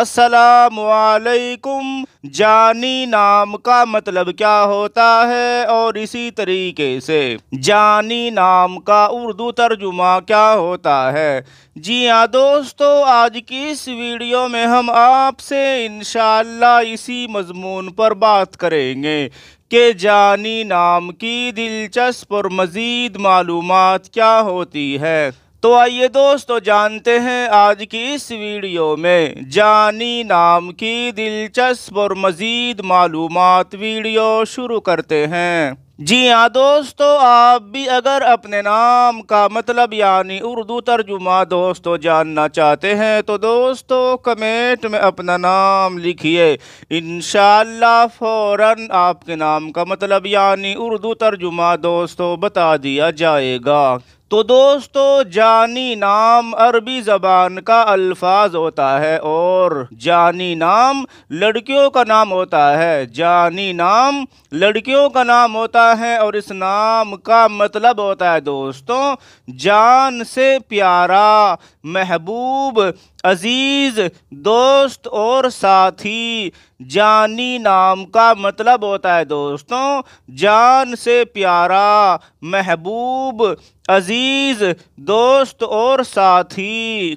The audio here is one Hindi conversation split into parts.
असलकुम जानी नाम का मतलब क्या होता है और इसी तरीके से जानी नाम का उर्दू तर्जुमा क्या होता है जी हाँ दोस्तों आज की इस वीडियो में हम आपसे इन इसी मजमून पर बात करेंगे कि जानी नाम की दिलचस्प और मज़ीद मालूम क्या होती है तो आइए दोस्तों जानते हैं आज की इस वीडियो में जानी नाम की दिलचस्प और मज़ीद मालूम वीडियो शुरू करते हैं जी हाँ दोस्तों आप भी अगर अपने नाम का मतलब यानी उर्दू तर्जुमा दोस्तों जानना चाहते हैं तो दोस्तों कमेंट में अपना नाम लिखिए इन फौरन आपके नाम का मतलब यानी उर्दू तर्जुमा दोस्तों बता दिया जाएगा तो दोस्तों जानी नाम अरबी ज़बान का अल्फाज होता है और जानी नाम लड़कियों का नाम होता है जानी नाम लड़कियों का नाम होता है है और इस नाम का मतलब होता है दोस्तों जान से प्यारा महबूब अजीज़ दोस्त और साथी जानी नाम का मतलब होता है दोस्तों जान से प्यारा महबूब अजीज़ दोस्त और साथी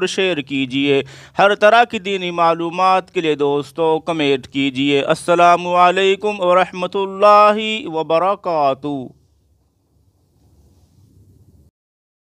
ज़रूर शेयर कीजिए हर तरह की दीनी मालूम के लिए दोस्तों कमेंट कीजिए असलकम वरहमल वर्का